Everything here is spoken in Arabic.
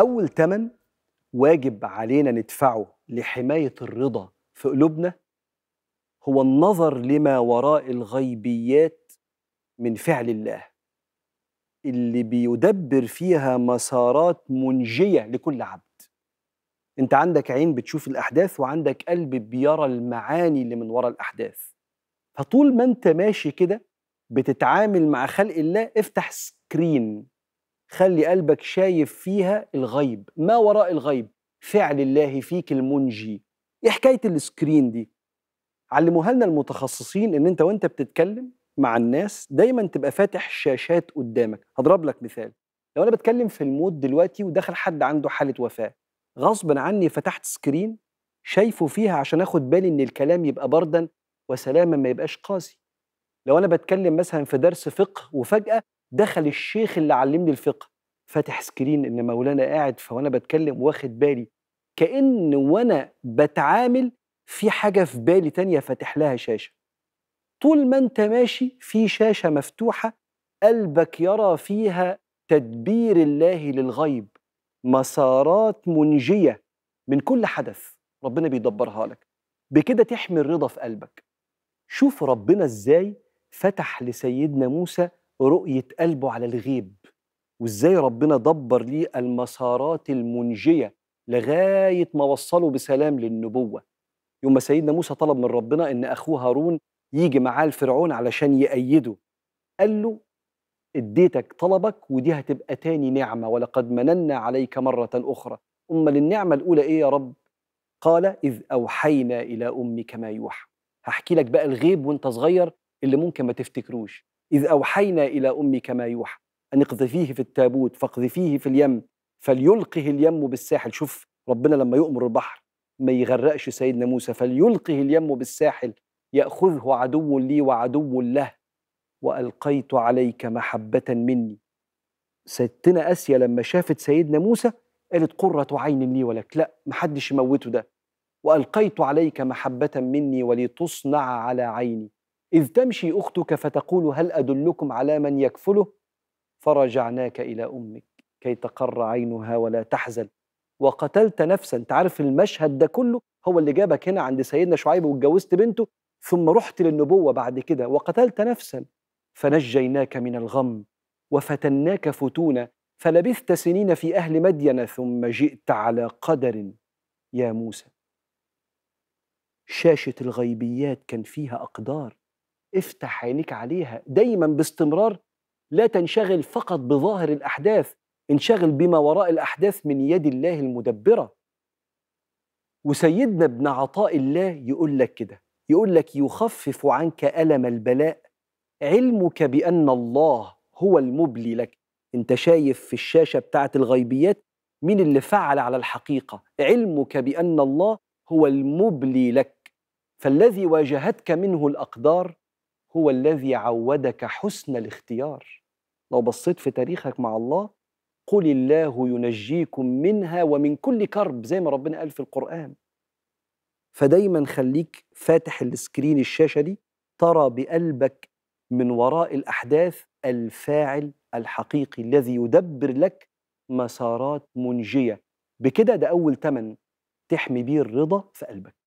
أول تمن واجب علينا ندفعه لحماية الرضا في قلوبنا هو النظر لما وراء الغيبيات من فعل الله اللي بيدبر فيها مسارات منجية لكل عبد انت عندك عين بتشوف الأحداث وعندك قلب بيرى المعاني اللي من وراء الأحداث فطول ما انت ماشي كده بتتعامل مع خلق الله افتح سكرين خلي قلبك شايف فيها الغيب ما وراء الغيب فعل الله فيك المنجي ايه حكايه السكرين دي علموها لنا المتخصصين ان انت وانت بتتكلم مع الناس دايما تبقى فاتح شاشات قدامك هضرب لك مثال لو انا بتكلم في الموت دلوقتي ودخل حد عنده حاله وفاه غصبا عني فتحت سكرين شايفه فيها عشان اخد بالي ان الكلام يبقى بردا وسلاما ما يبقاش قاسي لو انا بتكلم مثلا في درس فقه وفجاه دخل الشيخ اللي علمني الفقه فاتح سكرين ان مولانا قاعد فوانا بتكلم واخد بالي كان وانا بتعامل في حاجه في بالي تانية فاتح لها شاشه طول ما انت ماشي في شاشه مفتوحه قلبك يرى فيها تدبير الله للغيب مسارات منجيه من كل حدث ربنا بيدبرها لك بكده تحمي الرضا في قلبك شوف ربنا ازاي فتح لسيدنا موسى رؤية قلبه على الغيب وإزاي ربنا دبر ليه المسارات المنجية لغاية ما وصله بسلام للنبوة يوم ما سيدنا موسى طلب من ربنا إن أخوه هارون يجي معاه لفرعون علشان يأيده قال له اديتك طلبك ودي هتبقى تاني نعمة ولقد مننا عليك مرة أخرى أما للنعمة الأولى إيه يا رب قال إذ أوحينا إلى أمك ما يوحى هحكي لك بقى الغيب وانت صغير اللي ممكن ما تفتكروش إذ أوحينا إلى أمك ما يوحى أن اقذفيه في التابوت فاقذفيه في اليم فليلقه اليم بالساحل شوف ربنا لما يؤمر البحر ما يغرقش سيدنا موسى فليلقه اليم بالساحل يأخذه عدو لي وعدو له وألقيت عليك محبة مني ستنا آسيا لما شافت سيدنا موسى قالت قرة عين لي ولك لا محدش يموته ده وألقيت عليك محبة مني ولتصنع على عيني إذ تمشي أختك فتقول هل أدلكم على من يكفله فرجعناك إلى أمك كي تقر عينها ولا تحزن وقتلت نفسا أنت عارف المشهد ده كله هو اللي جابك هنا عند سيدنا شعيب واتجوزت بنته ثم رحت للنبوة بعد كده وقتلت نفسا فنجيناك من الغم وفتناك فتونا فلبثت سنين في أهل مدين ثم جئت على قدر يا موسى شاشة الغيبيات كان فيها أقدار افتح عينيك عليها دايما باستمرار لا تنشغل فقط بظاهر الاحداث انشغل بما وراء الاحداث من يد الله المدبره وسيدنا ابن عطاء الله يقول لك كده يقول لك يخفف عنك الم البلاء علمك بان الله هو المبلي لك انت شايف في الشاشه بتاعه الغيبيات مين اللي فعل على الحقيقه علمك بان الله هو المبلي لك فالذي واجهتك منه الاقدار هو الذي عودك حسن الاختيار لو بصيت في تاريخك مع الله قل الله ينجيكم منها ومن كل كرب زي ما ربنا قال في القرآن فدايما خليك فاتح السكرين الشاشة دي ترى بقلبك من وراء الأحداث الفاعل الحقيقي الذي يدبر لك مسارات منجية بكده ده أول تمن تحمي بيه الرضا في قلبك